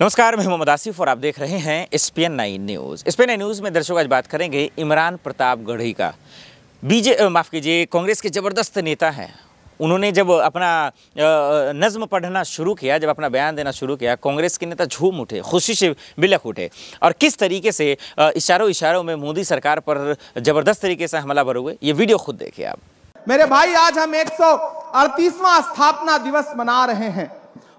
नमस्कार मैं मोहम्मद आसिफ और आप देख रहे हैं S P N nine news S P N nine news में दर्शकों आज बात करेंगे इमरान प्रताप गढ़ी का बीजे माफ़ कीजिए कांग्रेस के ज़बरदस्त नेता हैं उन्होंने जब अपना नज़म पढ़ना शुरू किया जब अपना बयान देना शुरू किया कांग्रेस के नेता झूम उठे खुशी से बिलख उठे और किस तरीके से इशारों इशारों में मोदी सरकार पर ज़बरदस्त तरीके से हमला भर हुए ये वीडियो खुद देखिए आप मेरे भाई आज हम एक स्थापना दिवस मना रहे हैं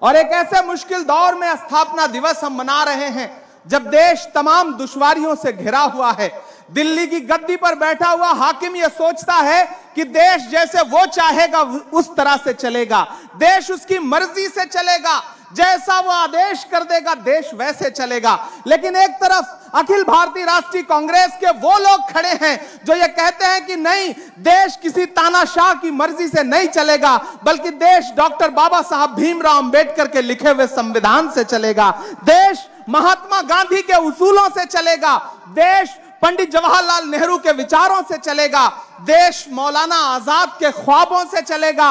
और एक ऐसे मुश्किल दौर में स्थापना दिवस हम मना रहे हैं जब देश तमाम दुश्वारियों से घिरा हुआ है दिल्ली की गद्दी पर बैठा हुआ हाकिम यह सोचता है कि देश जैसे वो चाहेगा उस तरह से चलेगा देश उसकी मर्जी से चलेगा जैसा वो आदेश कर देगा देश वैसे चलेगा लेकिन एक तरफ अखिल भारतीय राष्ट्रीय कांग्रेस के वो लोग खड़े हैं जो ये कहते हैं कि नहीं देश किसी तानाशाह की मर्जी से नहीं चलेगा बल्कि देश डॉक्टर बाबा साहब भीमराव अंबेडकर के लिखे हुए संविधान से चलेगा देश महात्मा गांधी के उसूलों से चलेगा देश पंडित जवाहरलाल नेहरू के विचारों से चलेगा देश मौलाना आजाद के ख्वाबों से चलेगा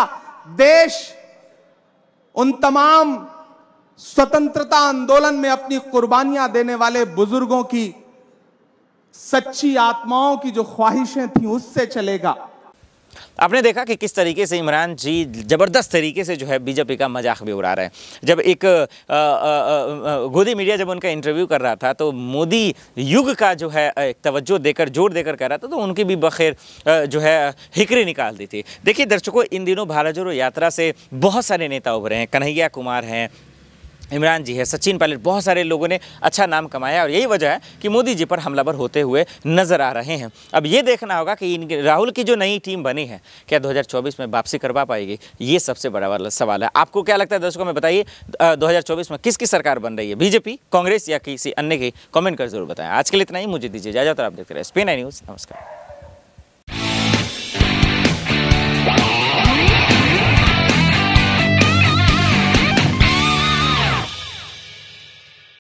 देश उन तमाम स्वतंत्रता आंदोलन में अपनी कुर्बानियां देने वाले बुजुर्गों की सच्ची आत्माओं की जो ख्वाहिशें थी उससे चलेगा आपने देखा कि किस तरीके से इमरान जी ज़बरदस्त तरीके से जो है बीजेपी का मजाक भी उड़ा रहे हैं जब एक गोदी मीडिया जब उनका इंटरव्यू कर रहा था तो मोदी युग का जो है एक तवज्जो देकर जोर देकर कर रहा था तो उनकी भी बखैर जो है हिकरी निकाल दी थी देखिए दर्शकों इन दिनों भारत जोड़ो यात्रा से बहुत सारे नेता उभरे हैं कन्हैया कुमार हैं इमरान जी है सचिन पायलट बहुत सारे लोगों ने अच्छा नाम कमाया और यही वजह है कि मोदी जी पर हमलावर होते हुए नजर आ रहे हैं अब ये देखना होगा कि इन राहुल की जो नई टीम बनी है क्या 2024 में वापसी करवा पाएगी ये सबसे बड़ा वाला सवाल है आपको क्या लगता है दर्शकों में बताइए 2024 में किसकी सरकार बन रही है बीजेपी कांग्रेस या किसी अन्य की कॉमेंट कर जरूर बताएं आज के लिए इतना ही मुझे दीजिए जाए तो आप देखते रहे स्पेन आई न्यूज़ नमस्कार